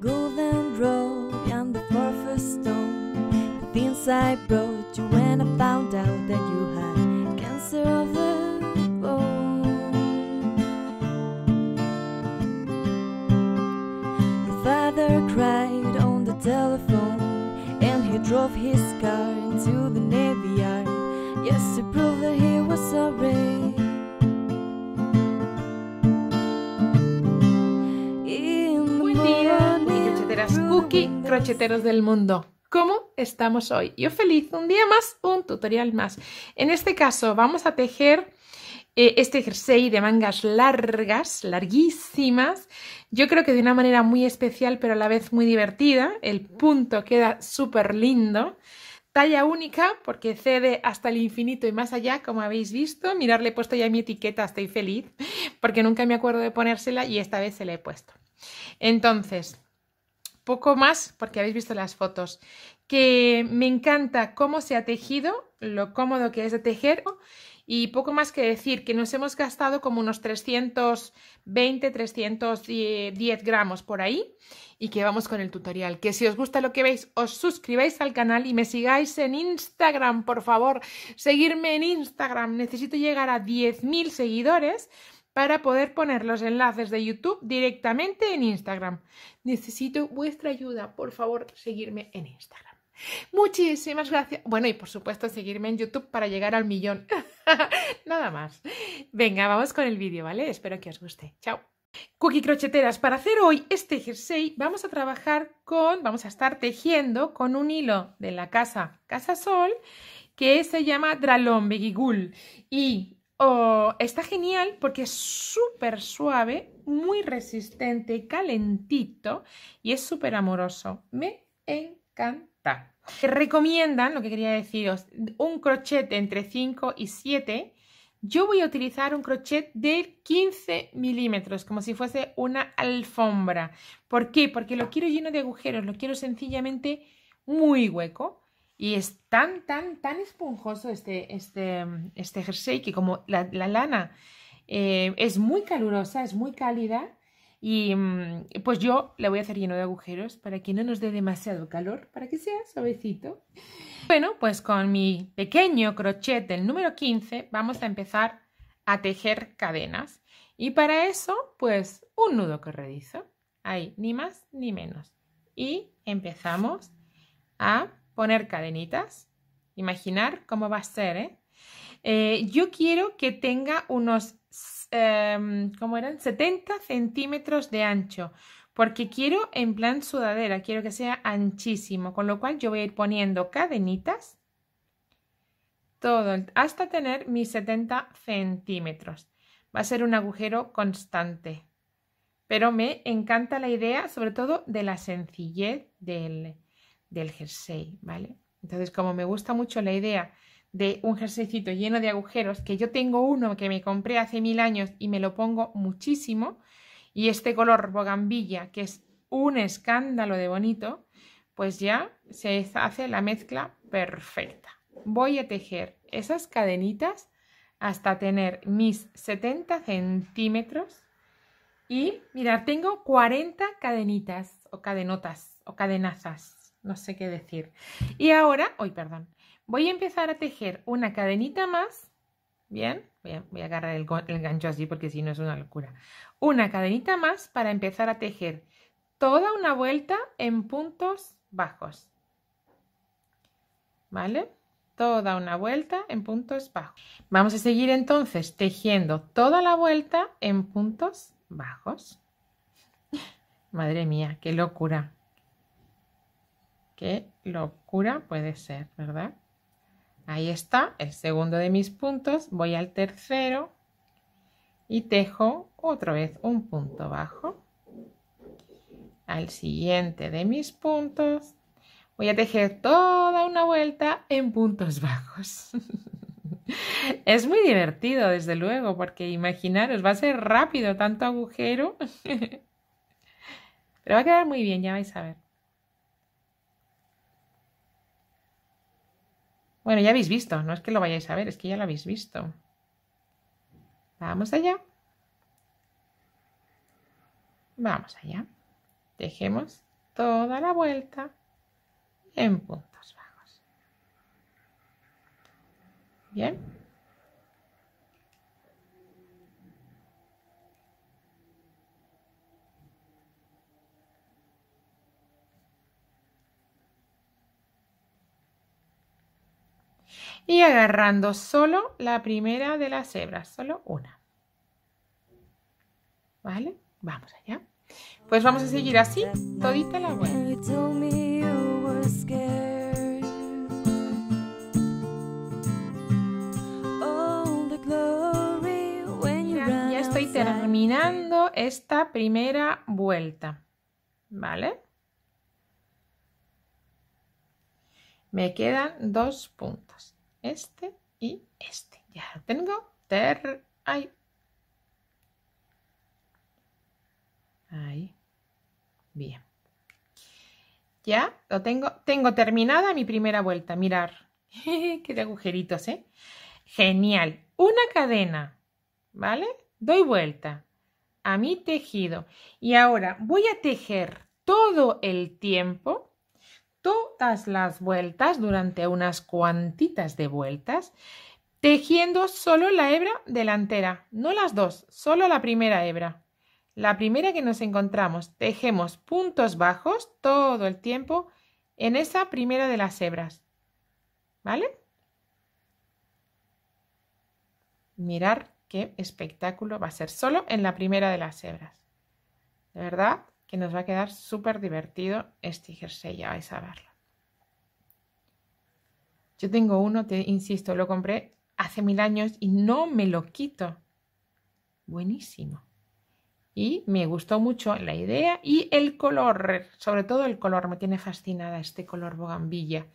Golden road and the fourth stone, the things I broke. crocheteros del mundo. ¿Cómo estamos hoy? Yo feliz, un día más, un tutorial más. En este caso vamos a tejer eh, este jersey de mangas largas, larguísimas. Yo creo que de una manera muy especial pero a la vez muy divertida. El punto queda súper lindo. Talla única porque cede hasta el infinito y más allá, como habéis visto. mirar le he puesto ya mi etiqueta, estoy feliz, porque nunca me acuerdo de ponérsela y esta vez se la he puesto. Entonces, poco más porque habéis visto las fotos, que me encanta cómo se ha tejido, lo cómodo que es de tejer y poco más que decir que nos hemos gastado como unos 320, 310 gramos por ahí y que vamos con el tutorial. Que si os gusta lo que veis, os suscribáis al canal y me sigáis en Instagram, por favor. Seguirme en Instagram, necesito llegar a 10.000 seguidores para poder poner los enlaces de YouTube directamente en Instagram. Necesito vuestra ayuda, por favor, seguirme en Instagram. Muchísimas gracias. Bueno, y por supuesto seguirme en YouTube para llegar al millón. Nada más. Venga, vamos con el vídeo, ¿vale? Espero que os guste. Chao. Cookie crocheteras, para hacer hoy este jersey vamos a trabajar con, vamos a estar tejiendo con un hilo de la casa Casa Sol que se llama Dralon Begigul y está genial porque es súper suave, muy resistente, calentito y es súper amoroso. Me encanta. Recomiendan, lo que quería deciros, un crochet entre 5 y 7. Yo voy a utilizar un crochet de 15 milímetros, como si fuese una alfombra. ¿Por qué? Porque lo quiero lleno de agujeros, lo quiero sencillamente muy hueco. Y es tan, tan, tan esponjoso este, este, este jersey que como la, lana eh, es muy calurosa, es muy cálida, y mm, pues yo la voy a hacer lleno de agujeros para que no nos dé demasiado calor, para que sea suavecito. Bueno, pues con mi pequeño crochet del número 15 vamos a empezar a tejer cadenas. Y para eso, pues un nudo corredizo. Ahí, ni más ni menos. Y empezamos a poner cadenitas, imaginar cómo va a ser, ¿eh? Eh, yo quiero que tenga unos, em, eran? 70 centímetros de ancho, porque quiero en plan sudadera, quiero que sea anchísimo, con lo cual yo voy a ir poniendo cadenitas todo, hasta tener mis 70 centímetros. Va a ser un agujero constante. Pero me encanta la idea, sobre todo de la sencillez del, del jersey, ¿vale? Entonces, como me gusta mucho la idea de un jerseycito lleno de agujeros, que yo tengo uno que me compré hace mil años y me lo pongo muchísimo, y este color bogambilla, que es un escándalo de bonito, pues ya se hace la mezcla perfecta. Voy a tejer esas cadenitas hasta tener mis 70 centímetros y mirar tengo 40 cadenitas o cadenotas o cadenazas no sé qué decir. Y ahora, hoy, perdón, voy a empezar a tejer una cadenita más, ¿bien? Voy a, agarrar el, el, gancho así porque si no es una locura. Una cadenita más para empezar a tejer toda una vuelta en puntos bajos. ¿Vale? Toda una vuelta en puntos bajos. Vamos a seguir entonces tejiendo toda la vuelta en puntos bajos. Madre mía, qué locura. Qué locura puede ser, ¿verdad? Ahí está el segundo de mis puntos. Voy al tercero y tejo otra vez un punto bajo. Al siguiente de mis puntos voy a tejer toda una vuelta en puntos bajos. es muy divertido, desde luego, porque imaginaros, va a ser rápido tanto agujero. Pero va a quedar muy bien, ya vais a ver. Bueno, ya habéis visto, no es que lo vayáis a ver, es que ya lo habéis visto. Vamos allá. Vamos allá. Dejemos toda la vuelta en puntos bajos. Bien. y agarrando solo la primera de las hebras, solo una. ¿Vale? Vamos allá. Pues vamos a seguir así, todita la vuelta. Ya estoy terminando esta primera vuelta, ¿vale? Me quedan dos puntos este y este. Ya tengo. Ter. Ahí. Bien. Ya lo tengo. Tengo terminada mi primera vuelta. Mirar. Qué de agujeritos, ¿eh? Genial. Una cadena. ¿Vale? Doy vuelta a mi tejido. Y ahora voy a tejer todo el tiempo todas las vueltas durante unas cuantitas de vueltas, tejiendo solo la hebra delantera, no las dos, solo la primera hebra. La primera que nos encontramos, tejemos puntos bajos todo el tiempo en esa primera de las hebras. ¿Vale? Mirar qué espectáculo va a ser solo en la primera de las hebras. ¿De verdad? que nos va a quedar súper divertido este jersey, ya vais a verlo. Yo tengo uno, te insisto, lo compré hace mil años y no me lo quito. Buenísimo. Y me gustó mucho la idea y el color, sobre todo el color, me tiene fascinada este color bogambilla.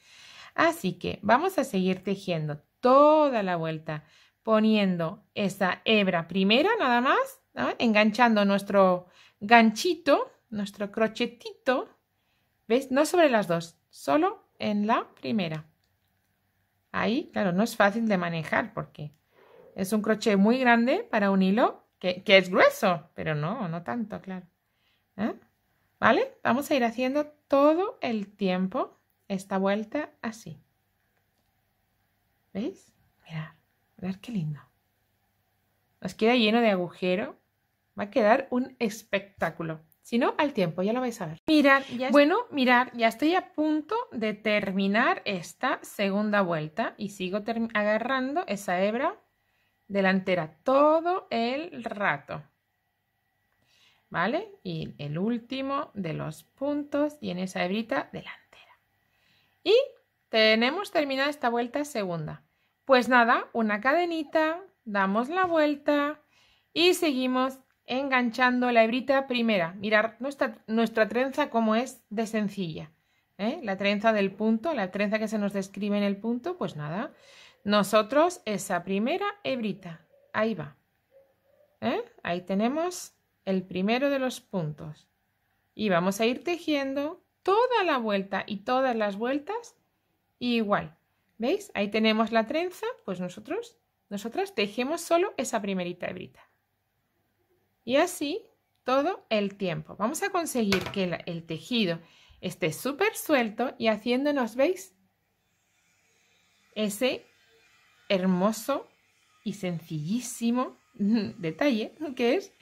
Así que vamos a seguir tejiendo toda la vuelta, poniendo esa hebra primera nada más, enganchando nuestro ganchito nuestro crochetito, ¿veis? No sobre las dos, solo en la primera. Ahí, claro, no es fácil de manejar porque es un crochet muy grande para un hilo que, es grueso, pero no, no tanto, claro. ¿Eh? ¿Vale? Vamos a ir haciendo todo el tiempo esta vuelta así. ¿Veis? Mirad, mirad qué lindo. Nos queda lleno de agujero. Va a quedar un espectáculo. Si no, al tiempo, ya lo vais a ver. bueno, mirar, ya estoy a punto de terminar esta segunda vuelta y sigo agarrando esa hebra delantera todo el rato. ¿Vale? Y el último de los puntos tiene esa hebrita delantera. Y tenemos terminada esta vuelta segunda. Pues nada, una cadenita, damos la vuelta y seguimos enganchando la hebrita primera. Mirar nuestra, trenza como es de sencilla. ¿eh? La trenza del punto, la trenza que se nos describe en el punto, pues nada. Nosotros esa primera hebrita. Ahí va. ¿eh? Ahí tenemos el primero de los puntos. Y vamos a ir tejiendo toda la vuelta y todas las vueltas igual. ¿Veis? Ahí tenemos la trenza, pues nosotros, nosotras tejemos solo esa primerita hebrita y así todo el tiempo. Vamos a conseguir que el, tejido esté súper suelto y haciéndonos, ¿veis? Ese hermoso y sencillísimo detalle que es,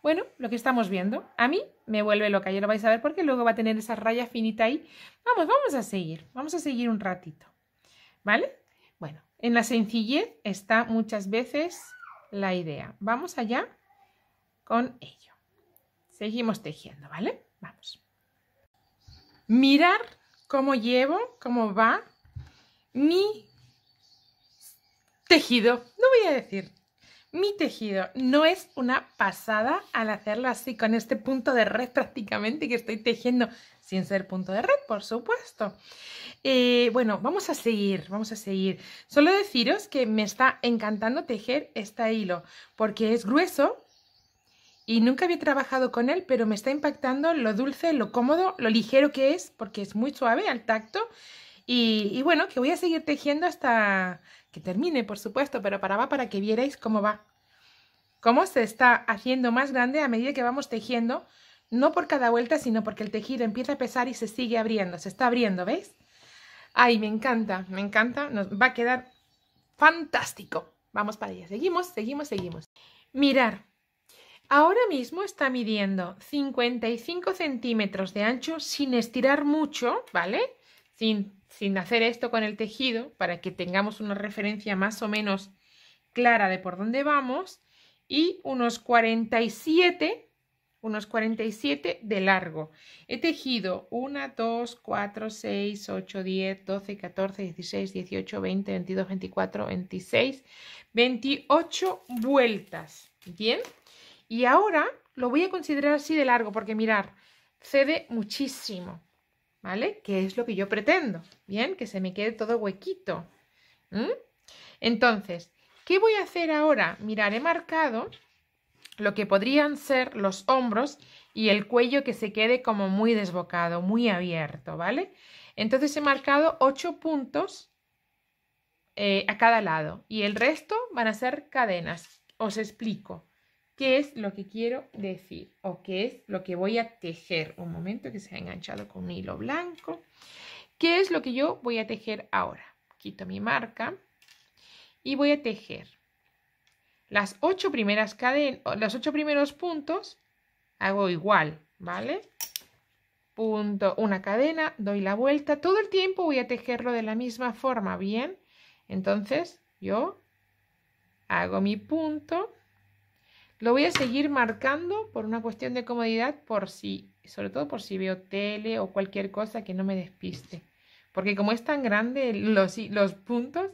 bueno, lo que estamos viendo. A mí me vuelve loca, ya lo vais a ver porque luego va a tener esa raya finita ahí. Vamos, vamos a seguir, vamos a seguir un ratito, ¿vale? Bueno, en la sencillez está muchas veces la idea. Vamos allá con ello. Seguimos tejiendo, ¿vale? Vamos. Mirar cómo llevo, cómo va mi tejido. No voy a decir mi tejido. No es una pasada al hacerlo así, con este punto de red prácticamente que estoy tejiendo, sin ser punto de red, por supuesto. Eh, bueno, vamos a seguir, vamos a seguir. Solo deciros que me está encantando tejer este hilo, porque es grueso, y nunca había trabajado con él, pero me está impactando lo dulce, lo cómodo, lo ligero que es, porque es muy suave al tacto. Y, bueno, que voy a seguir tejiendo hasta que termine, por supuesto, pero paraba para que vierais cómo va. Cómo se está haciendo más grande a medida que vamos tejiendo, no por cada vuelta, sino porque el tejido empieza a pesar y se sigue abriendo, se está abriendo, ¿veis? Ay, me encanta, me encanta, nos va a quedar fantástico. Vamos para allá, seguimos, seguimos, seguimos. Mirar, Ahora mismo está midiendo 55 centímetros de ancho sin estirar mucho, ¿vale? Sin, hacer esto con el tejido para que tengamos una referencia más o menos clara de por dónde vamos y unos 47 unos 47 de largo. He tejido 1, 2, 4, 6, 8, 10, 12, 14, 16, 18, 20, 22, 24, 26, 28 vueltas. Bien. Y ahora lo voy a considerar así de largo, porque mirar, cede muchísimo, ¿vale? Que es lo que yo pretendo, ¿bien? Que se me quede todo huequito. Entonces, ¿qué voy a hacer ahora? Miraré he marcado lo que podrían ser los hombros y el cuello que se quede como muy desbocado, muy abierto, ¿vale? Entonces he marcado ocho puntos eh, a cada lado y el resto van a ser cadenas. Os explico qué es lo que quiero decir o qué es lo que voy a tejer. Un momento que se ha enganchado con un hilo blanco. ¿Qué es lo que yo voy a tejer ahora? Quito mi marca y voy a tejer las ocho primeras cadenas, los ocho primeros puntos hago igual, ¿vale? Punto, una cadena, doy la vuelta, todo el tiempo voy a tejerlo de la misma forma, ¿bien? Entonces yo hago mi punto lo voy a seguir marcando por una cuestión de comodidad, por si, sobre todo por si veo tele o cualquier cosa que no me despiste. Porque como es tan grande los, los puntos,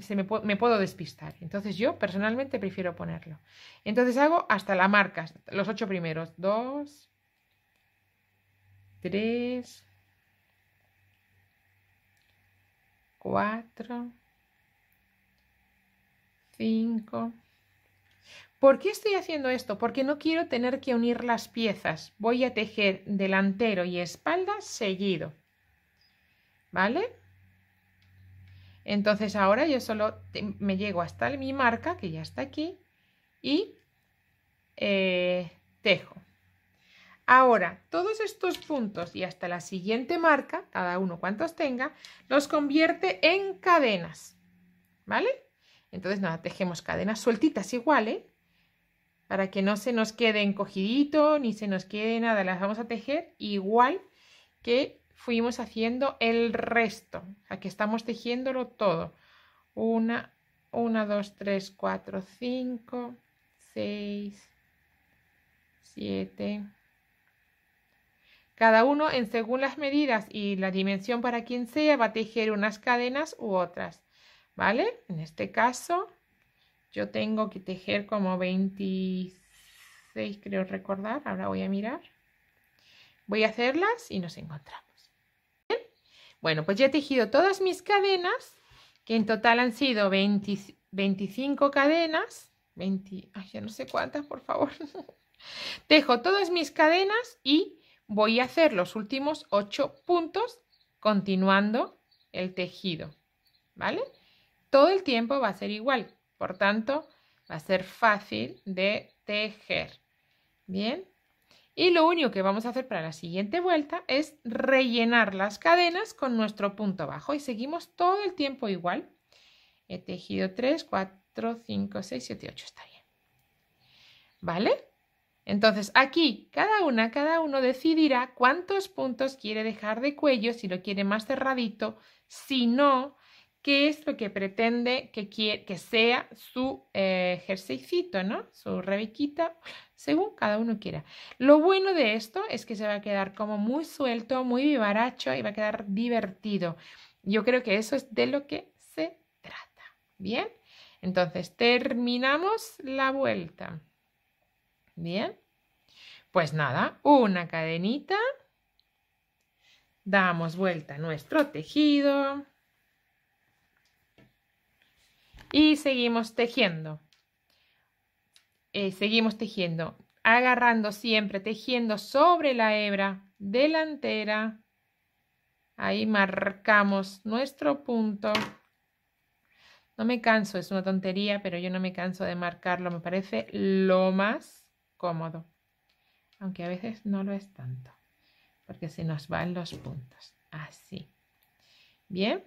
se, me, me, puedo despistar. Entonces yo personalmente prefiero ponerlo. Entonces hago hasta la marca, los ocho primeros. Dos, tres, cuatro, cinco. ¿Por qué estoy haciendo esto? Porque no quiero tener que unir las piezas. Voy a tejer delantero y espalda seguido. ¿Vale? Entonces ahora yo solo me llego hasta mi marca, que ya está aquí, y eh, tejo. Ahora, todos estos puntos y hasta la siguiente marca, cada uno cuantos tenga, los convierte en cadenas. ¿Vale? Entonces, nada, tejemos cadenas sueltitas iguales. ¿eh? para que no se nos quede encogidito ni se nos quede nada. Las vamos a tejer igual que fuimos haciendo el resto. Aquí estamos tejiéndolo todo. Una, una, dos, tres, cuatro, cinco, seis, siete. Cada uno, en según las medidas y la dimensión para quien sea, va a tejer unas cadenas u otras. ¿Vale? En este caso, yo tengo que tejer como 26, creo recordar. Ahora voy a mirar. Voy a hacerlas y nos encontramos. Bueno, pues ya he tejido todas mis cadenas, que en total han sido 20, 25 cadenas. 20, ya no sé cuántas, por favor. Tejo todas mis cadenas y voy a hacer los últimos 8 puntos continuando el tejido, ¿vale? Todo el tiempo va a ser igual, por tanto, va a ser fácil de tejer. Bien. Y lo único que vamos a hacer para la siguiente vuelta es rellenar las cadenas con nuestro punto bajo y seguimos todo el tiempo igual. He tejido 3, 4, 5, 6, 7, 8, está bien. ¿Vale? Entonces aquí cada una, cada uno decidirá cuántos puntos quiere dejar de cuello, si lo quiere más cerradito, si no, qué es lo que pretende que, que sea su eh, ¿no? Su rebequita, según cada uno quiera. Lo bueno de esto es que se va a quedar como muy suelto, muy vivaracho y va a quedar divertido. Yo creo que eso es de lo que se trata. Bien, entonces terminamos la vuelta. Bien, pues nada, una cadenita. Damos vuelta a nuestro tejido y seguimos tejiendo. Eh, seguimos tejiendo, agarrando siempre, tejiendo sobre la hebra delantera. Ahí marcamos nuestro punto. No me canso, es una tontería, pero yo no me canso de marcarlo. Me parece lo más cómodo. Aunque a veces no lo es tanto, porque se nos van los puntos. Así. Bien.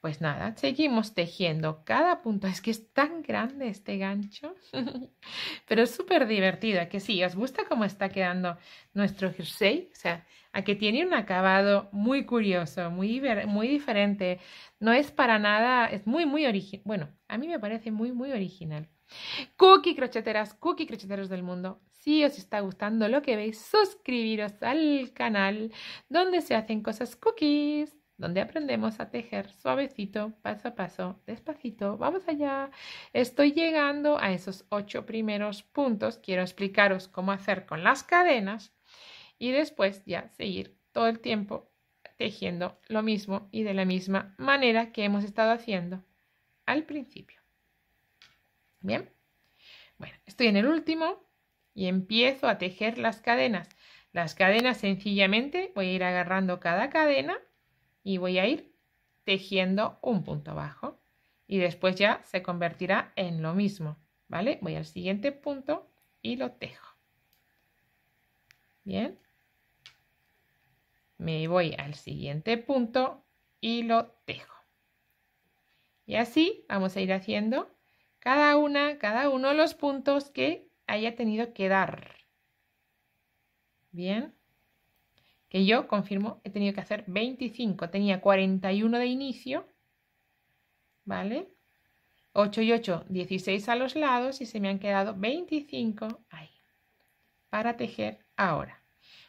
Pues nada, seguimos tejiendo cada punto. Es que es tan grande este gancho, pero es súper divertido. que sí? ¿Os gusta cómo está quedando nuestro jersey? O sea, a que tiene un acabado muy curioso, muy, muy diferente. No es para nada, es muy, muy original. Bueno, a mí me parece muy, muy original. Cookie crocheteras, cookie crocheteros del mundo, si os está gustando lo que veis, suscribiros al canal donde se hacen cosas cookies donde aprendemos a tejer suavecito, paso a paso, despacito. Vamos allá. Estoy llegando a esos ocho primeros puntos. Quiero explicaros cómo hacer con las cadenas y después ya seguir todo el tiempo tejiendo lo mismo y de la misma manera que hemos estado haciendo al principio. Bien. Bueno, estoy en el último y empiezo a tejer las cadenas. Las cadenas sencillamente voy a ir agarrando cada cadena y voy a ir tejiendo un punto bajo y después ya se convertirá en lo mismo, ¿vale? Voy al siguiente punto y lo tejo. Bien. Me voy al siguiente punto y lo tejo. Y así vamos a ir haciendo cada una, cada uno los puntos que haya tenido que dar. Bien y yo, confirmo, he tenido que hacer 25. Tenía 41 de inicio, ¿vale? 8 y 8, 16 a los lados y se me han quedado 25 ahí para tejer ahora.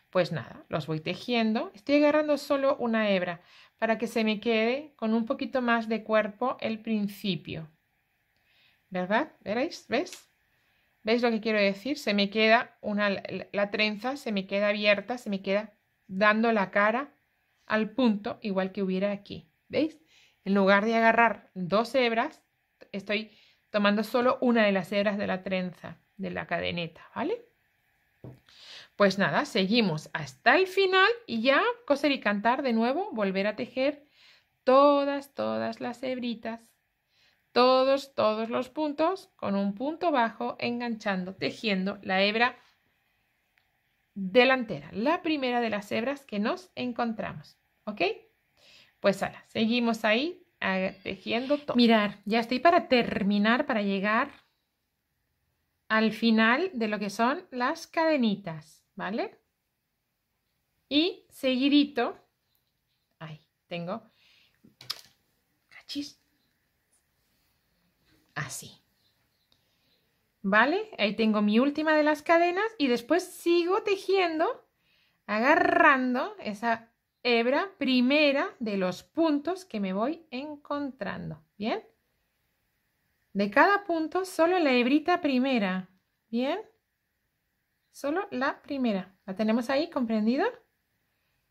Pues nada, los voy tejiendo. Estoy agarrando solo una hebra para que se me quede con un poquito más de cuerpo el principio. ¿Verdad? ¿Veréis? ¿Ves? ¿Veis lo que quiero decir? Se me queda una, la trenza, se me queda abierta, se me queda dando la cara al punto, igual que hubiera aquí. ¿Veis? En lugar de agarrar dos hebras, estoy tomando solo una de las hebras de la trenza, de la cadeneta, ¿vale? Pues nada, seguimos hasta el final y ya coser y cantar de nuevo, volver a tejer todas, todas las hebritas, todos, todos los puntos con un punto bajo, enganchando, tejiendo la hebra delantera, la primera de las hebras que nos encontramos. ¿Ok? Pues ahora seguimos ahí tejiendo todo. Mirar, ya estoy para terminar, para llegar al final de lo que son las cadenitas, ¿vale? Y seguidito, ahí tengo, cachis, así. ¿vale? Ahí tengo mi última de las cadenas y después sigo tejiendo agarrando esa hebra primera de los puntos que me voy encontrando, ¿bien? De cada punto solo la hebrita primera, ¿bien? Solo la primera, ¿la tenemos ahí comprendido?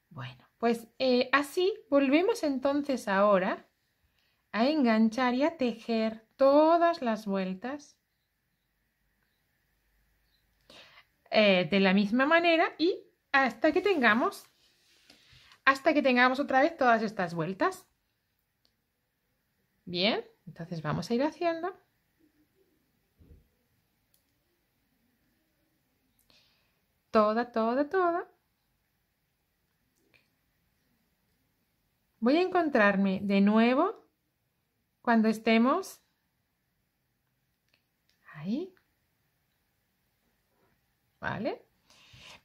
Bueno, pues eh, así volvemos entonces ahora a enganchar y a tejer todas las vueltas Eh, de la misma manera y hasta que tengamos, hasta que tengamos otra vez todas estas vueltas. Bien, entonces vamos a ir haciendo. Toda, toda, toda. Voy a encontrarme de nuevo cuando estemos ahí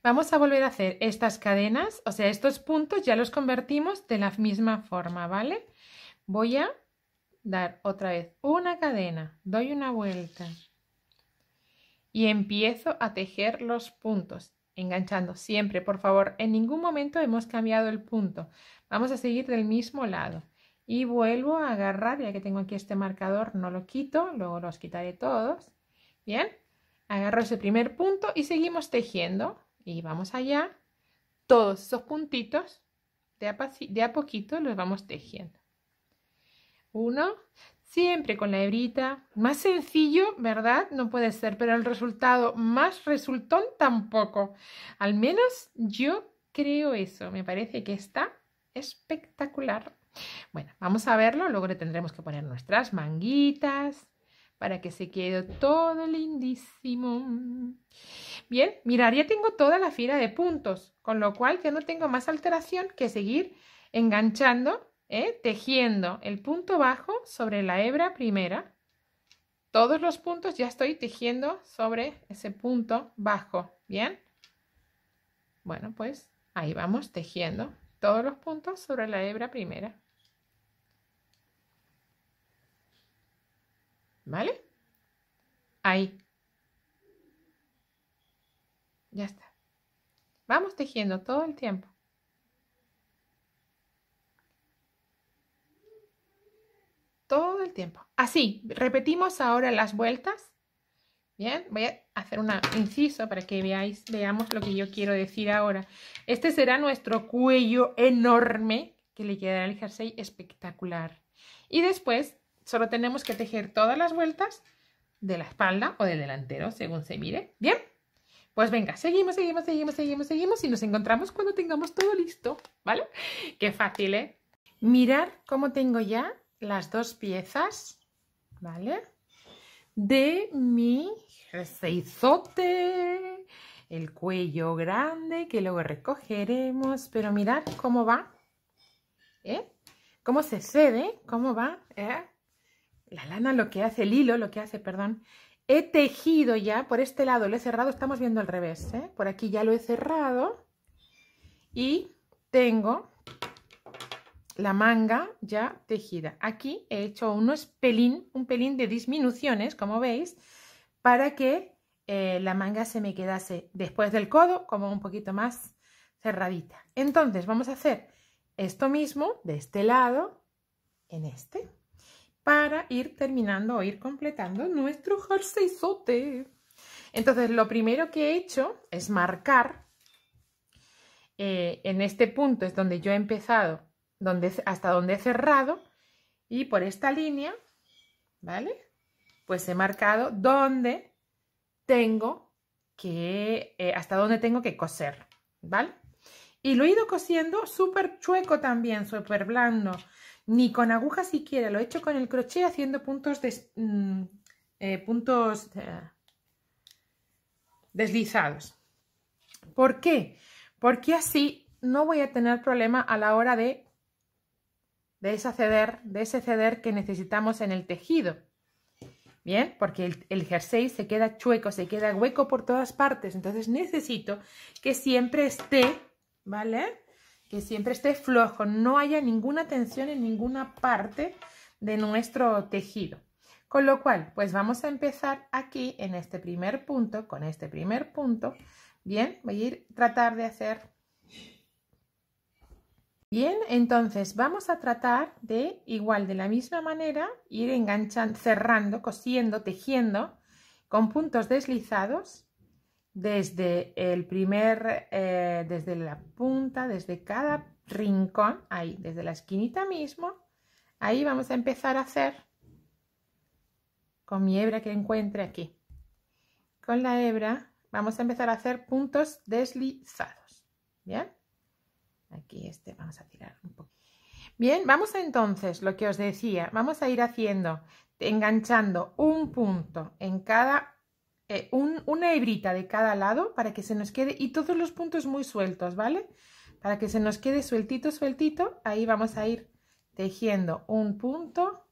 Vamos a volver a hacer estas cadenas, o sea, estos puntos ya los convertimos de la misma forma, ¿vale? Voy a dar otra vez una cadena, doy una vuelta y empiezo a tejer los puntos, enganchando siempre, por favor, en ningún momento hemos cambiado el punto, vamos a seguir del mismo lado y vuelvo a agarrar, ya que tengo aquí este marcador, no lo quito, luego los quitaré todos, ¿bien? Agarro ese primer punto y seguimos tejiendo. Y vamos allá. Todos esos puntitos, de a, poquito, los vamos tejiendo. Uno, siempre con la hebrita. Más sencillo, ¿verdad? No puede ser, pero el resultado más resultón tampoco. Al menos yo creo eso. Me parece que está espectacular. Bueno, vamos a verlo. Luego le tendremos que poner nuestras manguitas para que se quede todo lindísimo. Bien, mirar, ya tengo toda la fila de puntos, con lo cual ya no tengo más alteración que seguir enganchando, ¿eh? tejiendo el punto bajo sobre la hebra primera. Todos los puntos ya estoy tejiendo sobre ese punto bajo, ¿bien? Bueno, pues ahí vamos tejiendo todos los puntos sobre la hebra primera. ¿Vale? Ahí. Ya está. Vamos tejiendo todo el tiempo. Todo el tiempo. Así, repetimos ahora las vueltas. Bien, voy a hacer un inciso para que veáis, veamos lo que yo quiero decir ahora. Este será nuestro cuello enorme que le quedará el jersey espectacular. Y después Solo tenemos que tejer todas las vueltas de la espalda o del delantero, según se mire. ¿Bien? Pues venga, seguimos, seguimos, seguimos, seguimos, seguimos y nos encontramos cuando tengamos todo listo, ¿vale? Qué fácil, ¿eh? Mirar cómo tengo ya las dos piezas, ¿vale? De mi jerseyzote, el cuello grande que luego recogeremos, pero mirad cómo va, ¿eh? Cómo se cede, cómo va, ¿eh? La lana lo que hace, el hilo lo que hace, perdón, he tejido ya, por este lado lo he cerrado, estamos viendo al revés, ¿eh? por aquí ya lo he cerrado y tengo la manga ya tejida. Aquí he hecho unos pelín, un pelín de disminuciones, como veis, para que eh, la manga se me quedase después del codo como un poquito más cerradita. Entonces vamos a hacer esto mismo de este lado en este para ir terminando o ir completando nuestro jerseyzote. Entonces, lo primero que he hecho es marcar. Eh, en este punto es donde yo he empezado, donde, hasta donde he cerrado. Y por esta línea, ¿vale? Pues he marcado dónde tengo que, eh, hasta dónde tengo que coser, ¿vale? Y lo he ido cosiendo súper chueco también, súper blando ni con agujas siquiera, lo he hecho con el crochet haciendo puntos, mm, eh, puntos eh, deslizados. ¿Por qué? Porque así no voy a tener problema a la hora de, de, ceder, de ese ceder que necesitamos en el tejido. Bien, porque el, jersey se queda chueco, se queda hueco por todas partes. Entonces necesito que siempre esté, ¿vale? que siempre esté flojo, no haya ninguna tensión en ninguna parte de nuestro tejido. Con lo cual, pues vamos a empezar aquí en este primer punto, con este primer punto. Bien, voy a ir tratar de hacer... Bien, entonces vamos a tratar de, igual de la misma manera, ir enganchando, cerrando, cosiendo, tejiendo con puntos deslizados desde el primer, eh, desde la punta, desde cada rincón, ahí, desde la esquinita mismo, ahí vamos a empezar a hacer con mi hebra que encuentre aquí. Con la hebra vamos a empezar a hacer puntos deslizados, ¿bien? Aquí este vamos a tirar un poco. Bien, vamos entonces, lo que os decía, vamos a ir haciendo, enganchando un punto en cada eh, una hebrita de cada lado para que se nos quede y todos los puntos muy sueltos, ¿vale? Para que se nos quede sueltito, sueltito, ahí vamos a ir tejiendo un punto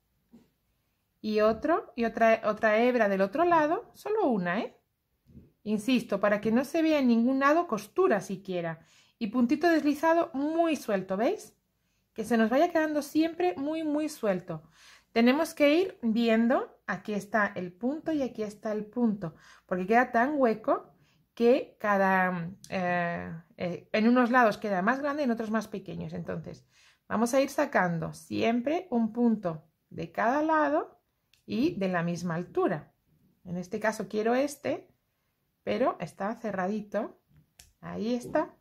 y otro y otra, otra hebra del otro lado, solo una, ¿eh? Insisto, para que no se vea en ningún lado costura siquiera. Y puntito deslizado muy suelto, ¿veis? Que se nos vaya quedando siempre muy, muy suelto. Tenemos que ir viendo, aquí está el punto y aquí está el punto, porque queda tan hueco que cada, eh, eh, en unos lados queda más grande y en otros más pequeños. Entonces, vamos a ir sacando siempre un punto de cada lado y de la misma altura. En este caso quiero este, pero está cerradito. Ahí está.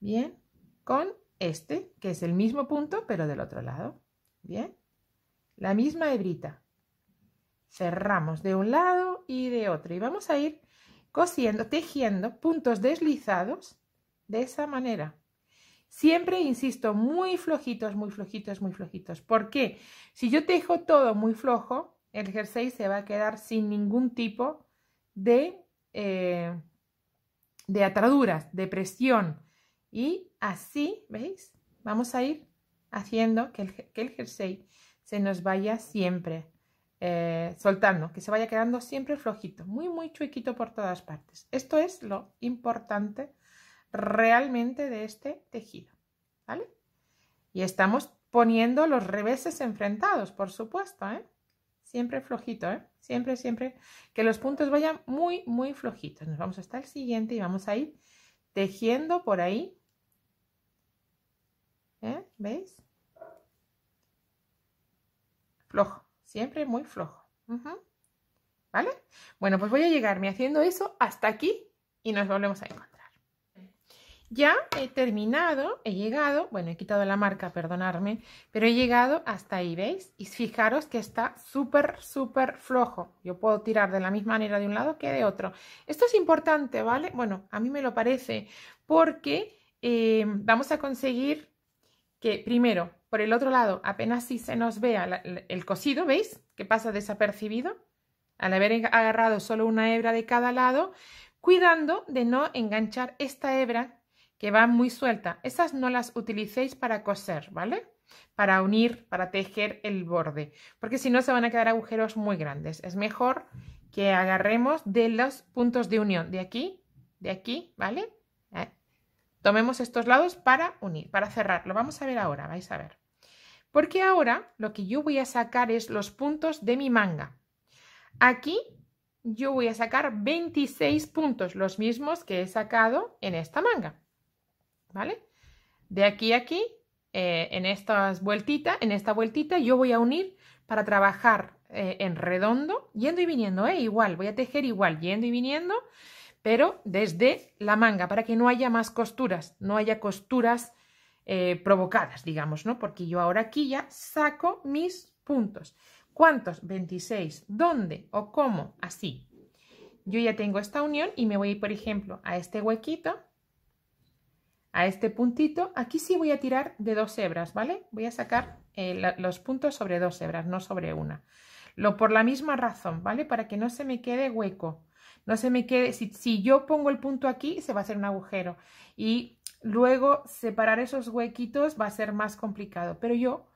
Bien, con este, que es el mismo punto, pero del otro lado. Bien la misma hebrita. Cerramos de un lado y de otro y vamos a ir cosiendo, tejiendo puntos deslizados de esa manera. Siempre, insisto, muy flojitos, muy flojitos, muy flojitos. porque Si yo tejo todo muy flojo, el jersey se va a quedar sin ningún tipo de, eh, de ataduras, de presión. Y así, ¿veis? Vamos a ir haciendo que el jersey se nos vaya siempre eh, soltando, que se vaya quedando siempre flojito, muy, muy chuequito por todas partes. Esto es lo importante realmente de este tejido, ¿vale? Y estamos poniendo los reveses enfrentados, por supuesto, ¿eh? Siempre flojito, ¿eh? Siempre, siempre que los puntos vayan muy, muy flojitos. Nos vamos hasta el siguiente y vamos a ir tejiendo por ahí. ¿eh? ¿Veis? flojo, siempre muy flojo. ¿Vale? Bueno, pues voy a llegarme haciendo eso hasta aquí y nos volvemos a encontrar. Ya he terminado, he llegado, bueno, he quitado la marca, perdonarme, pero he llegado hasta ahí, ¿veis? Y fijaros que está súper, súper flojo. Yo puedo tirar de la misma manera de un lado que de otro. Esto es importante, ¿vale? Bueno, a mí me lo parece, porque eh, vamos a conseguir que, primero, por el otro lado, apenas si se nos vea el cosido, ¿veis? Que pasa desapercibido. Al haber agarrado solo una hebra de cada lado, cuidando de no enganchar esta hebra que va muy suelta. Esas no las utilicéis para coser, ¿vale? Para unir, para tejer el borde, porque si no se van a quedar agujeros muy grandes. Es mejor que agarremos de los puntos de unión, de aquí, de aquí, ¿vale? Tomemos estos lados para unir, para cerrar. Lo vamos a ver ahora, vais a ver. Porque ahora lo que yo voy a sacar es los puntos de mi manga. Aquí yo voy a sacar 26 puntos, los mismos que he sacado en esta manga. ¿Vale? De aquí a aquí, eh, en estas vueltita, en esta vueltita yo voy a unir para trabajar eh, en redondo, yendo y viniendo, eh, igual, voy a tejer igual, yendo y viniendo pero desde la manga, para que no haya más costuras, no haya costuras eh, provocadas, digamos, ¿no? Porque yo ahora aquí ya saco mis puntos. ¿Cuántos? 26. ¿Dónde o cómo? Así. Yo ya tengo esta unión y me voy, por ejemplo, a este huequito, a este puntito. Aquí sí voy a tirar de dos hebras, ¿vale? Voy a sacar eh, los puntos sobre dos hebras, no sobre una. Lo por la misma razón, ¿vale? Para que no se me quede hueco. No se me quede, si, yo pongo el punto aquí, se va a hacer un agujero. Y luego separar esos huequitos va a ser más complicado. Pero yo,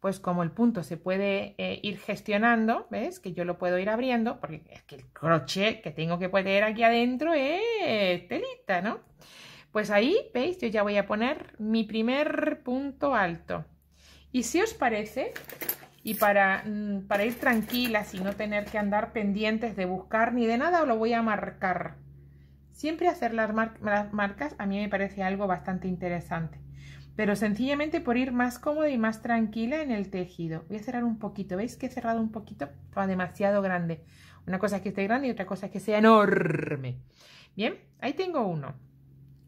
pues como el punto se puede eh, ir gestionando, ¿ves? Que yo lo puedo ir abriendo, porque es que el crochet que tengo que poner aquí adentro es telita, ¿no? Pues ahí, ¿veis? Yo ya voy a poner mi primer punto alto. Y si os parece, y para, mm, para ir tranquila y no tener que andar pendientes de buscar ni de nada, lo voy a marcar. Siempre hacer las, marcas a mí me parece algo bastante interesante pero sencillamente por ir más cómoda y más tranquila en el tejido. Voy a cerrar un poquito, ¿veis que he cerrado un poquito? va demasiado grande. Una cosa es que esté grande y otra cosa es que sea enorme. Bien, ahí tengo uno.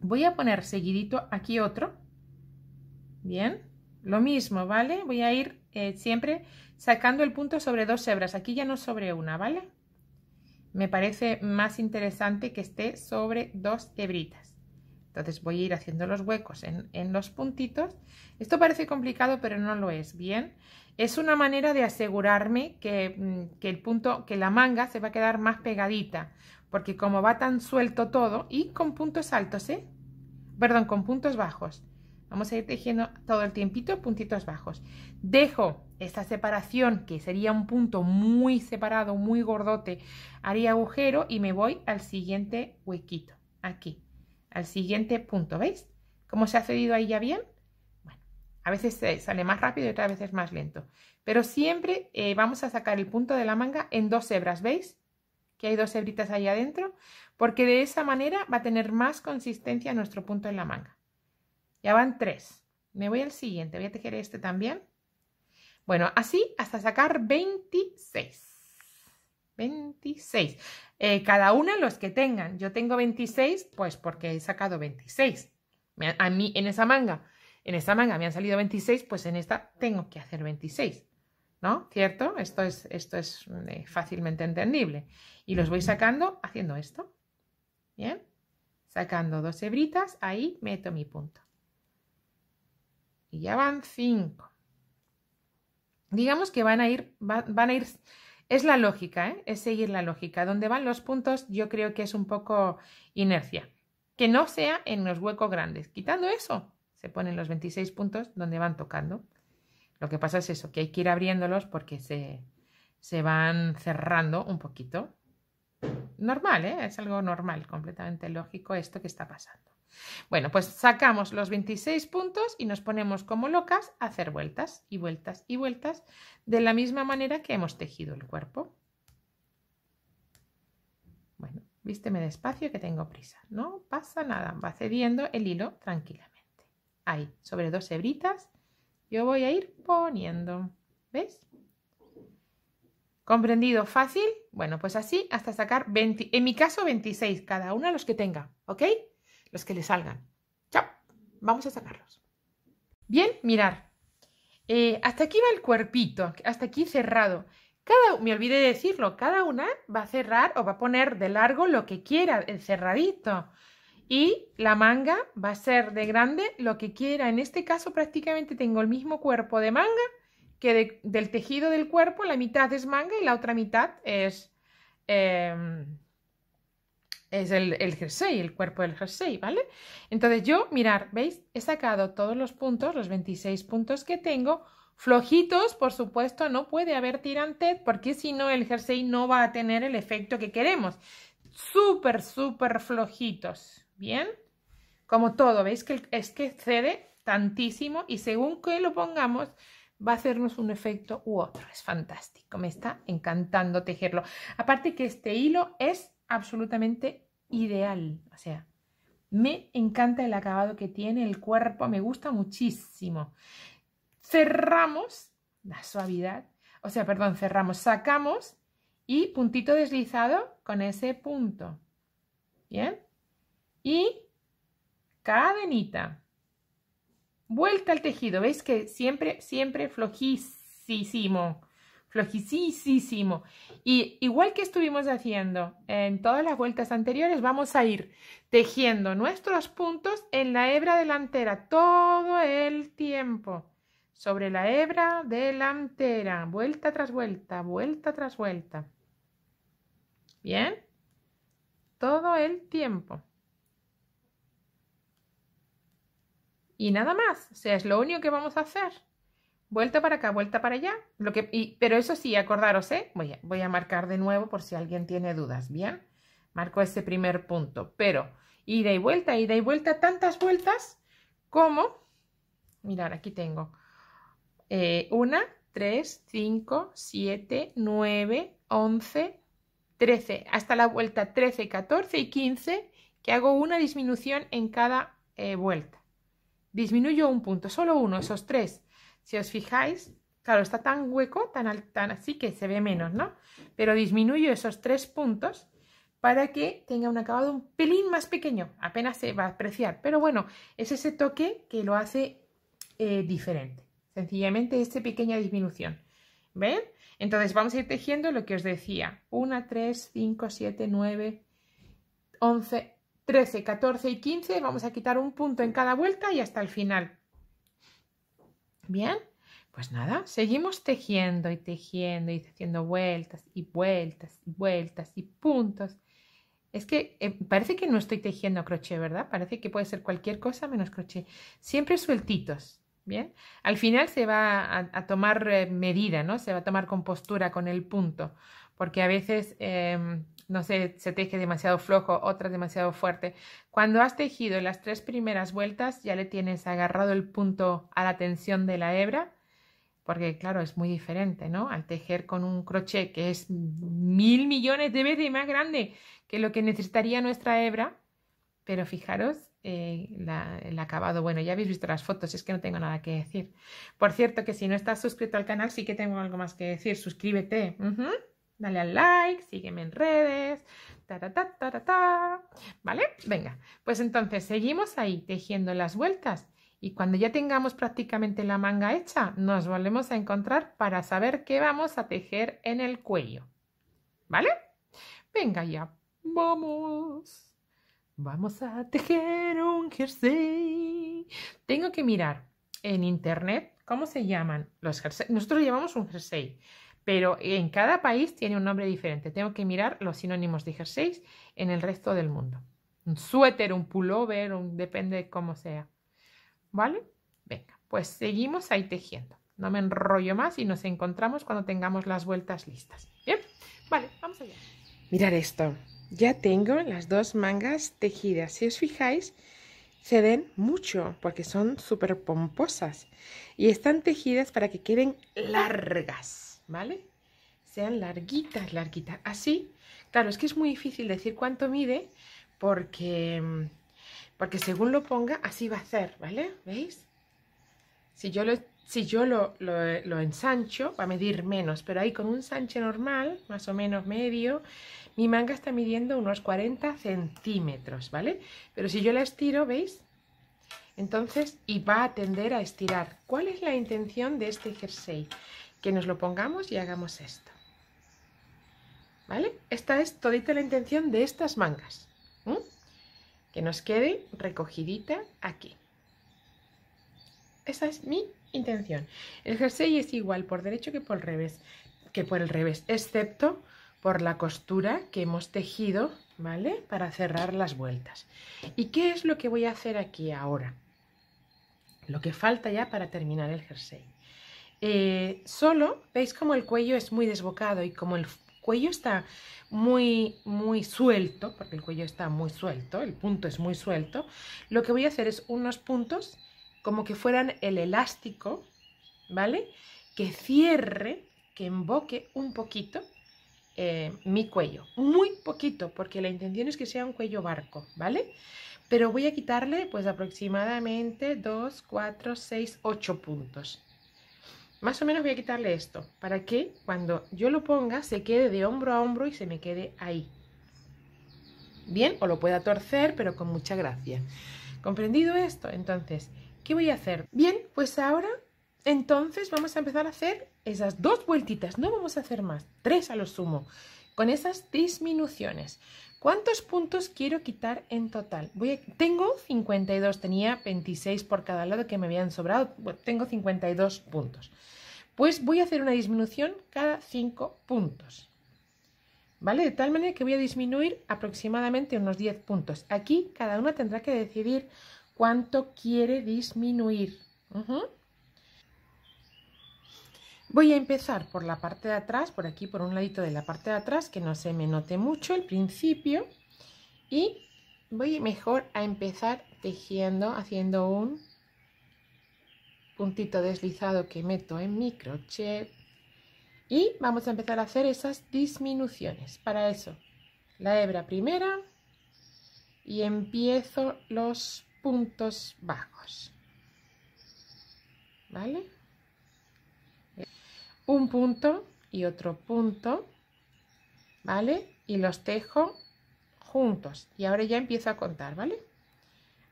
Voy a poner seguidito aquí otro. Bien, lo mismo, ¿vale? Voy a ir eh, siempre sacando el punto sobre dos hebras. Aquí ya no sobre una, ¿vale? Me parece más interesante que esté sobre dos hebritas. Entonces voy a ir haciendo los huecos en, los puntitos. Esto parece complicado, pero no lo es. Bien, es una manera de asegurarme que, mm, que, el punto, que la manga se va a quedar más pegadita, porque como va tan suelto todo y con puntos altos, ¿eh? Perdón, con puntos bajos. Vamos a ir tejiendo todo el tiempito puntitos bajos. Dejo esta separación, que sería un punto muy separado, muy gordote. Haría agujero y me voy al siguiente huequito. Aquí, al siguiente punto. ¿Veis? ¿Cómo se ha cedido ahí ya bien? Bueno, a veces sale más rápido y otras veces más lento. Pero siempre eh, vamos a sacar el punto de la manga en dos hebras. ¿Veis? Que hay dos hebritas ahí adentro. Porque de esa manera va a tener más consistencia nuestro punto en la manga. Ya van tres. Me voy al siguiente. Voy a tejer este también. Bueno, así hasta sacar 26. 26. Eh, cada una los que tengan. Yo tengo 26, pues porque he sacado 26. A mí en esa manga, en esa manga me han salido 26, pues en esta tengo que hacer 26. ¿No? ¿Cierto? Esto es, esto es eh, fácilmente entendible. Y los voy sacando haciendo esto. Bien. Sacando dos hebritas, ahí meto mi punto. Y ya van cinco. Digamos que van a ir, van a ir, es la lógica, ¿eh? es seguir la lógica. Donde van los puntos yo creo que es un poco inercia. Que no sea en los huecos grandes. Quitando eso, se ponen los 26 puntos donde van tocando. Lo que pasa es eso, que hay que ir abriéndolos porque se, se van cerrando un poquito. Normal, ¿eh? es algo normal, completamente lógico esto que está pasando. Bueno, pues sacamos los 26 puntos y nos ponemos como locas a hacer vueltas y vueltas y vueltas de la misma manera que hemos tejido el cuerpo. Bueno, vísteme despacio que tengo prisa. No pasa nada, va cediendo el hilo tranquilamente. Ahí, sobre dos hebritas, yo voy a ir poniendo. ¿Ves? ¿Comprendido? ¿Fácil? Bueno, pues así hasta sacar 20, en mi caso 26, cada uno los que tenga, ¿ok? que le salgan. Chao, vamos a sacarlos. Bien, mirar. Eh, hasta aquí va el cuerpito, hasta aquí cerrado. Cada, me olvidé decirlo, cada una va a cerrar o va a poner de largo lo que quiera, el cerradito. Y la manga va a ser de grande lo que quiera. En este caso prácticamente tengo el mismo cuerpo de manga que del tejido del cuerpo. La mitad es manga y la otra mitad es... Em, es el, jersey, el cuerpo del jersey, ¿vale? Entonces yo, mirar, ¿veis? He sacado todos los puntos, los 26 puntos que tengo, flojitos, por supuesto, no puede haber tirantez porque si no el jersey no va a tener el efecto que queremos. Súper, súper flojitos, ¿bien? Como todo, ¿veis? que Es que cede tantísimo y según que lo pongamos va a hacernos un efecto u otro. Es fantástico, me está encantando tejerlo. Aparte que este hilo es absolutamente ideal. O sea, me encanta el acabado que tiene, el cuerpo, me gusta muchísimo. Cerramos la suavidad, o sea, perdón, cerramos, sacamos y puntito deslizado con ese punto. ¿Bien? Y cadenita. Vuelta al tejido, ¿veis que siempre, siempre flojísimo? flojísimo Y igual que estuvimos haciendo en todas las vueltas anteriores, vamos a ir tejiendo nuestros puntos en la hebra delantera todo el tiempo. Sobre la hebra delantera, vuelta tras vuelta, vuelta tras vuelta. ¿Bien? Todo el tiempo. Y nada más, o sea, es lo único que vamos a hacer. Vuelta para acá, vuelta para allá. Lo que, pero eso sí, acordaros, ¿eh? Voy a, marcar de nuevo por si alguien tiene dudas, ¿bien? Marco ese primer punto. Pero ida y vuelta, ida y vuelta, tantas vueltas como... Mirar, aquí tengo. Eh, una, tres, cinco, siete, nueve, once, trece, hasta la vuelta 13, 14 y 15, que hago una disminución en cada eh, vuelta. Disminuyo un punto, solo uno, esos tres. Si os fijáis, claro, está tan hueco, tan, tan así que se ve menos, ¿no? Pero disminuyo esos tres puntos para que tenga un acabado un pelín más pequeño, apenas se va a apreciar, pero bueno, es ese toque que lo hace eh, diferente, sencillamente esta pequeña disminución, ¿ven? Entonces vamos a ir tejiendo lo que os decía, 1, 3, 5, 7, 9, 11, 13, 14 y 15, vamos a quitar un punto en cada vuelta y hasta el final, Bien, pues nada, seguimos tejiendo y tejiendo y haciendo vueltas y vueltas y vueltas y puntos. Es que eh, parece que no estoy tejiendo crochet, ¿verdad? Parece que puede ser cualquier cosa menos crochet. Siempre sueltitos, Bien, al final se va a, tomar eh, medida, ¿no? Se va a tomar compostura con el punto, porque a veces, em, no sé, se teje demasiado flojo, otras demasiado fuerte. Cuando has tejido las tres primeras vueltas, ya le tienes agarrado el punto a la tensión de la hebra, porque claro, es muy diferente, ¿no? Al tejer con un crochet que es mil millones de veces más grande que lo que necesitaría nuestra hebra, pero fijaros eh, el acabado. Bueno, ya habéis visto las fotos, es que no tengo nada que decir. Por cierto, que si no estás suscrito al canal, sí que tengo algo más que decir. Suscríbete. Dale al like, sígueme en redes, ta, ta, ta, ta, ta, ta. ¿Vale? Venga, pues entonces seguimos ahí tejiendo las vueltas y cuando ya tengamos prácticamente la manga hecha, nos volvemos a encontrar para saber qué vamos a tejer en el cuello. ¿Vale? Venga ya, vamos. Vamos a tejer un jersey. Tengo que mirar en internet cómo se llaman los jerseys. Nosotros llamamos un jersey, pero en cada país tiene un nombre diferente. Tengo que mirar los sinónimos de jersey en el resto del mundo. Un suéter, un pullover, depende de cómo sea. ¿Vale? Venga, pues seguimos ahí tejiendo. No me enrollo más y nos encontramos cuando tengamos las vueltas listas. ¿Bien? Vale, vamos allá. Mirar esto. Ya tengo las dos mangas tejidas. Si os fijáis, se ven mucho porque son súper pomposas y están tejidas para que queden largas, ¿vale? Sean larguitas, larguitas. Así, claro, es que es muy difícil decir cuánto mide porque, porque según lo ponga, así va a hacer, ¿vale? ¿Veis? Si yo, lo, si yo lo, lo, ensancho, va a medir menos, pero ahí con un sanche normal, más o menos medio, mi manga está midiendo unos 40 centímetros, ¿vale? Pero si yo la estiro, ¿veis? Entonces, y va a tender a estirar. ¿Cuál es la intención de este jersey? Que nos lo pongamos y hagamos esto. ¿Vale? Esta es todita la intención de estas mangas. Que nos quede recogidita aquí. Esa es mi intención. El jersey es igual por derecho que por revés, que por el revés, excepto por la costura que hemos tejido, ¿vale? Para cerrar las vueltas. ¿Y qué es lo que voy a hacer aquí ahora? Lo que falta ya para terminar el jersey. Eh, solo, veis como el cuello es muy desbocado y como el cuello está muy, muy suelto, porque el cuello está muy suelto, el punto es muy suelto, lo que voy a hacer es unos puntos como que fueran el elástico, ¿vale? Que cierre, que emboque un poquito eh, mi cuello. Muy poquito, porque la intención es que sea un cuello barco, ¿vale? Pero voy a quitarle pues aproximadamente 2, 4, 6, 8 puntos. Más o menos voy a quitarle esto, para que cuando yo lo ponga se quede de hombro a hombro y se me quede ahí. Bien, o lo pueda torcer, pero con mucha gracia. ¿Comprendido esto? Entonces, ¿qué voy a hacer? Bien, pues ahora entonces vamos a empezar a hacer esas dos vueltitas, no vamos a hacer más, tres a lo sumo, con esas disminuciones. ¿Cuántos puntos quiero quitar en total? tengo 52, tenía 26 por cada lado que me habían sobrado, tengo 52 puntos. Pues voy a hacer una disminución cada cinco puntos. ¿Vale? De tal manera que voy a disminuir aproximadamente unos 10 puntos. Aquí cada una tendrá que decidir cuánto quiere disminuir. Voy a empezar por la parte de atrás, por aquí, por un ladito de la parte de atrás, que no se me note mucho el principio. Y voy mejor a empezar tejiendo, haciendo un puntito deslizado que meto en mi Y vamos a empezar a hacer esas disminuciones. Para eso, la hebra primera y empiezo los puntos bajos. ¿Vale? un punto y otro punto, ¿vale? Y los tejo juntos. Y ahora ya empiezo a contar, ¿vale?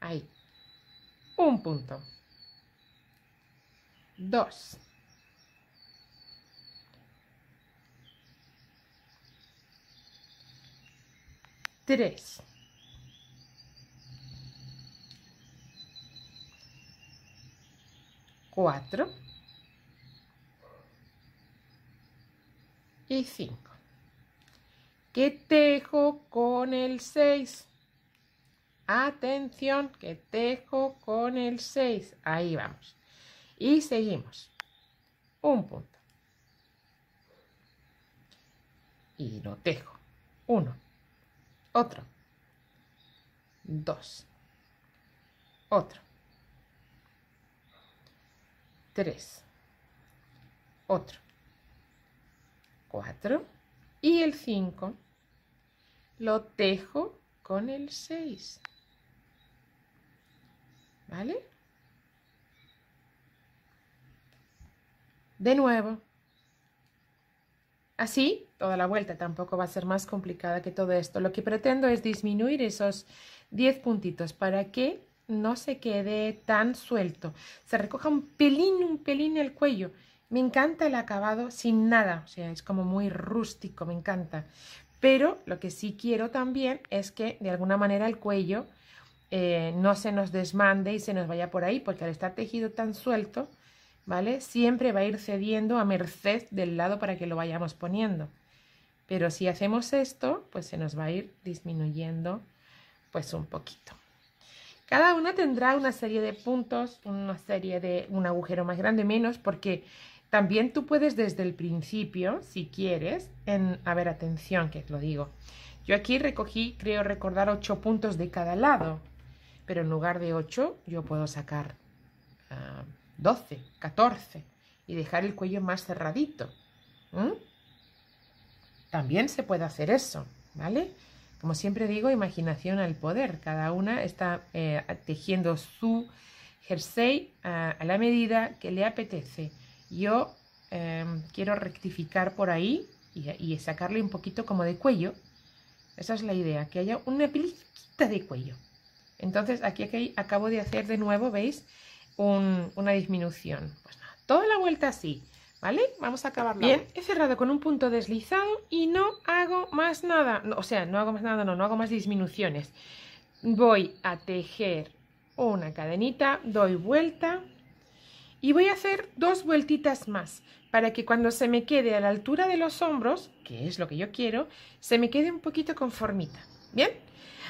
Ahí. Un punto. Dos. Tres. Cuatro. y 5. ¿Qué tejo con el 6? Atención, que tejo con el 6. Ahí vamos. Y seguimos. Un punto. Y no tejo. Uno. Otro. Dos. Otro. Tres. Otro. 4 y el 5 lo tejo con el 6. ¿Vale? De nuevo. Así, toda la vuelta tampoco va a ser más complicada que todo esto. Lo que pretendo es disminuir esos 10 puntitos para que no se quede tan suelto. Se recoja un pelín, un pelín el cuello me encanta el acabado sin nada, o sea, es como muy rústico, me encanta. Pero lo que sí quiero también es que de alguna manera el cuello eh, no se nos desmande y se nos vaya por ahí, porque al estar tejido tan suelto, ¿vale? Siempre va a ir cediendo a merced del lado para que lo vayamos poniendo. Pero si hacemos esto, pues se nos va a ir disminuyendo pues un poquito. Cada una tendrá una serie de puntos, una serie de un agujero más grande, menos, porque también tú puedes desde el principio, si quieres, en, a ver, atención que lo digo. Yo aquí recogí, creo recordar, ocho puntos de cada lado, pero en lugar de ocho, yo puedo sacar ah, doce, catorce, y dejar el cuello más cerradito. También se puede hacer eso, ¿vale? Como siempre digo, imaginación al poder. Cada una está eh, tejiendo su jersey ah, a la medida que le apetece. Yo em, quiero rectificar por ahí y, sacarle un poquito como de cuello. Esa es la idea, que haya una peliquita de cuello. Entonces aquí, acabo de hacer de nuevo, ¿veis? una disminución. Pues toda la vuelta así. ¿Vale? Vamos a acabar Bien, he cerrado con un punto deslizado y no hago más nada. o sea, no hago más nada, no, no hago más disminuciones. Voy a tejer una cadenita, doy vuelta, y voy a hacer dos vueltitas más para que cuando se me quede a la altura de los hombros, que es lo que yo quiero, se me quede un poquito conformita. ¿Bien?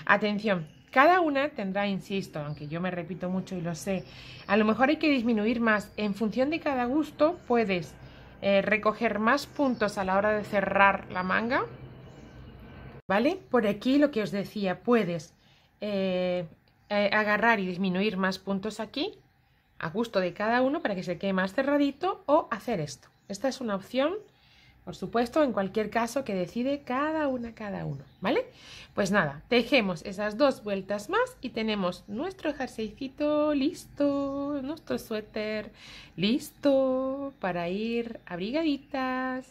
Atención, cada una tendrá, insisto, aunque yo me repito mucho y lo sé, a lo mejor hay que disminuir más. En función de cada gusto puedes eh, recoger más puntos a la hora de cerrar la manga. ¿Vale? Por aquí lo que os decía, puedes eh, eh, agarrar y disminuir más puntos aquí a gusto de cada uno para que se quede más cerradito o hacer esto. Esta es una opción, por supuesto, en cualquier caso que decide cada una, cada uno, ¿vale? Pues nada, tejemos esas dos vueltas más y tenemos nuestro jerseycito listo, nuestro suéter listo para ir abrigaditas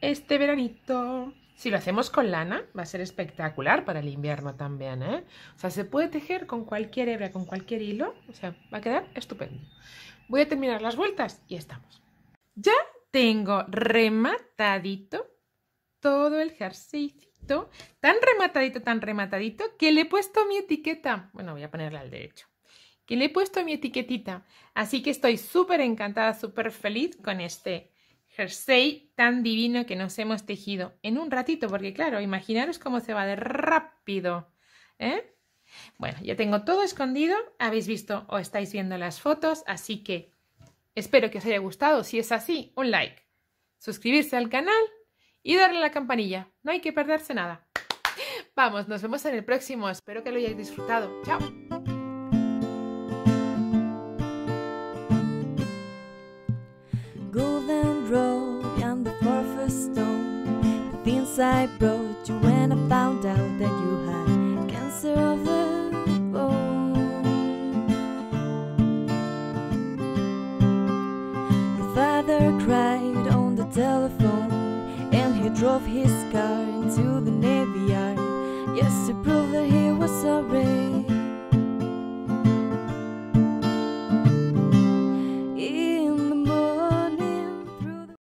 este veranito. Si lo hacemos con lana, va a ser espectacular para el invierno también, ¿eh? O sea, se puede tejer con cualquier hebra, con cualquier hilo, o sea, va a quedar estupendo. Voy a terminar las vueltas y estamos. Ya tengo rematadito todo el jerseycito, tan rematadito, tan rematadito, que le he puesto mi etiqueta. Bueno, voy a ponerla al derecho. Que le he puesto mi etiquetita. Así que estoy súper encantada, súper feliz con este 6 tan divino que nos hemos tejido en un ratito, porque claro, imaginaros cómo se va de rápido. ¿eh? Bueno, ya tengo todo escondido, habéis visto o estáis viendo las fotos, así que espero que os haya gustado. Si es así, un like, suscribirse al canal y darle a la campanilla. No hay que perderse nada. Vamos, nos vemos en el próximo. Espero que lo hayáis disfrutado. Chao. I brought you when I found out that you had cancer of the bone. Your father cried on the telephone and he drove his car into the navy yard. Yes, to prove that he was sorry.